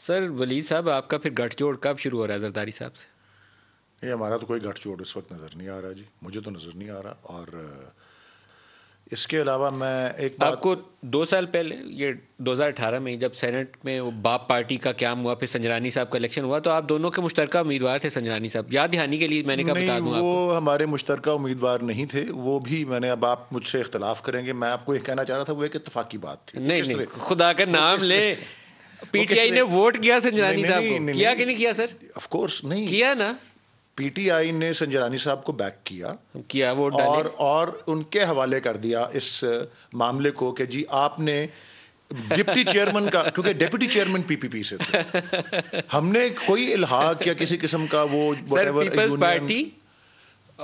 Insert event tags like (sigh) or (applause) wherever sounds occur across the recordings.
Sir वली साहब आपका फिर गठजोड़ कब शुरू हो रहा है जरदारी साहब से नहीं हमारा तो कोई गठजोड़ इस वक्त नज़र नहीं आ रहा जी मुझे तो नज़र नहीं आ रहा और इसके अलावा मैं एक बात आपको दो साल पहले ये 2018 में जब सेनेट में वो बाप पार्टी का क्या हुआ फिर संजरानी साहब का इलेक्शन हुआ तो आप दोनों के मुश्तर उम्मीदवार थे संजरानी साहब याद दहानी के लिए मैंने कहा बता दूं वो आपको। हमारे मुश्तर उम्मीदवार नहीं थे वो भी मैंने अब आप मुझसे इख्तलाफ करेंगे मैं आपको ये कहना चाह रहा था वो एक इतफाकी बात थी नहीं नहीं खुदा का नाम ले पीटीआई ने वोट किया संजरानी साहब को किया कि नहीं किया सर ऑफ कोर्स नहीं किया ना पीटीआई ने संजरानी साहब को बैक किया किया वोट और और उनके हवाले कर दिया इस मामले को कि जी आपने डिप्टी (laughs) चेयरमैन का क्योंकि डिप्टी चेयरमैन पीपीपी से थे हमने कोई इल्हाक या किसी किस्म का वो (laughs) सर पीपल्स पार्टी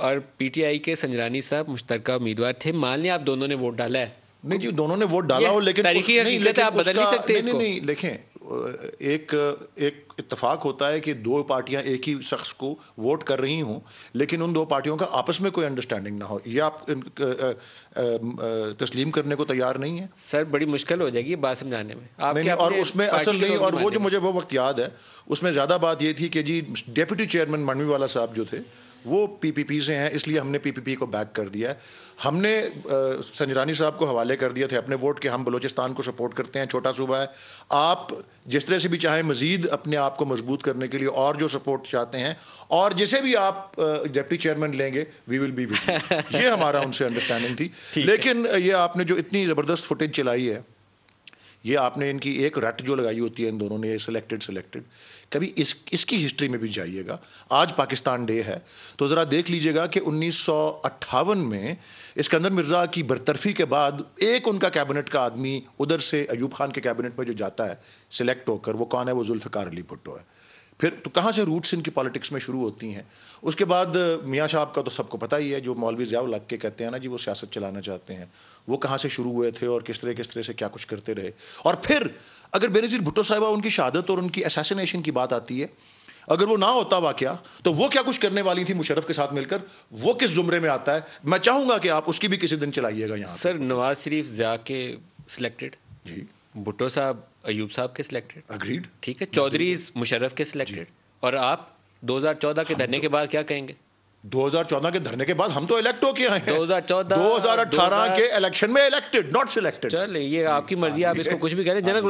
और पीटीआई के संजरानी साहब मुश्तरका उम्मीदवार थे मान लिया आप दोनों ने वोट डाला है नहीं जी दोनों ने वोट डाला हो लेकिन, उस, नहीं, लेकिन आप बदल नहीं सकते नहीं नहीं, नहीं, नहीं एक एक इतफाक होता है कि दो पार्टियां एक ही शख्स को वोट कर रही हों लेकिन उन दो पार्टियों का आपस में कोई अंडरस्टैंडिंग ना हो या आप तस्लीम करने को तैयार नहीं है सर बड़ी मुश्किल हो जाएगी बात समझाने में आप नहीं, और उसमें असल नहीं और वो जो मुझे वो वक्त याद है उसमें ज़्यादा बात ये थी कि जी डेप्यूटी चेयरमैन मंडवी वाला साहब जो थे वो पीपीपी से हैं इसलिए हमने पीपीपी को बैक कर दिया है हमने संजरानी साहब को हवाले कर दिए थे अपने वोट के हम बलोचिस्तान को सपोर्ट करते हैं छोटा सूबा है आप जिस तरह से भी चाहें मज़ीद अपने आप को मजबूत करने के लिए और जो सपोर्ट चाहते हैं और जिसे भी आप डिप्टी चेयरमैन लेंगे वी विल बी ये हमारा उनसे अंडरस्टैंडिंग थी लेकिन ये आपने जो इतनी ज़बरदस्त फुटेज चलाई है ये आपने इनकी एक रट जो लगाई होती है इन दोनों ने सिलेक्टेड सिलेक्टेड कभी इस इसकी हिस्ट्री में भी जाइएगा आज पाकिस्तान डे है तो ज़रा देख लीजिएगा कि उन्नीस में इस्कंदर मिर्ज़ा की बरतरफी के बाद एक उनका कैबिनेट का आदमी उधर से अयूब खान के कैबिनेट में जो जाता है सिलेक्ट होकर वो कौन है वो जुल्फ़िकार अली भुट्टो है फिर तो कहाँ से रूट्स इनकी पॉलिटिक्स में शुरू होती हैं उसके बाद मियाँ शाह का तो सबको पता ही है जो मौलवी ज़ियाउ लग के कहते हैं ना जी वो सियासत चलाना चाहते हैं वो कहाँ से शुरू हुए थे और किस तरह किस तरह से क्या कुछ करते रहे और फिर अगर बेनज़ीर भुट्टो साहिबा उनकी शहादत और उनकी असासीनेशन की बात आती है अगर वो ना होता वाक्य तो वो क्या कुछ करने वाली थी मुशरफ के साथ मिलकर वो किस जुमरे में आता है मैं चाहूँगा कि आप उसकी भी किसी दिन चलाइएगा यहाँ सर नवाज शरीफ ज़िया के सिलेक्टेड जी भुट्टो साहब अयूब साहब के सिलेक्टेड अग्रीड ठीक है चौधरी मुशर्रफ के सिलेक्टेड और आप 2014 के धरने तो के बाद क्या कहेंगे 2014 के धरने के बाद हम तो इलेक्ट हो हजार चौदह दो 2014 2018 के इलेक्शन में इलेक्टेड नॉट सिलेक्टेड चल ये आपकी मर्जी आप इसको (laughs) कुछ भी कह रहे जनक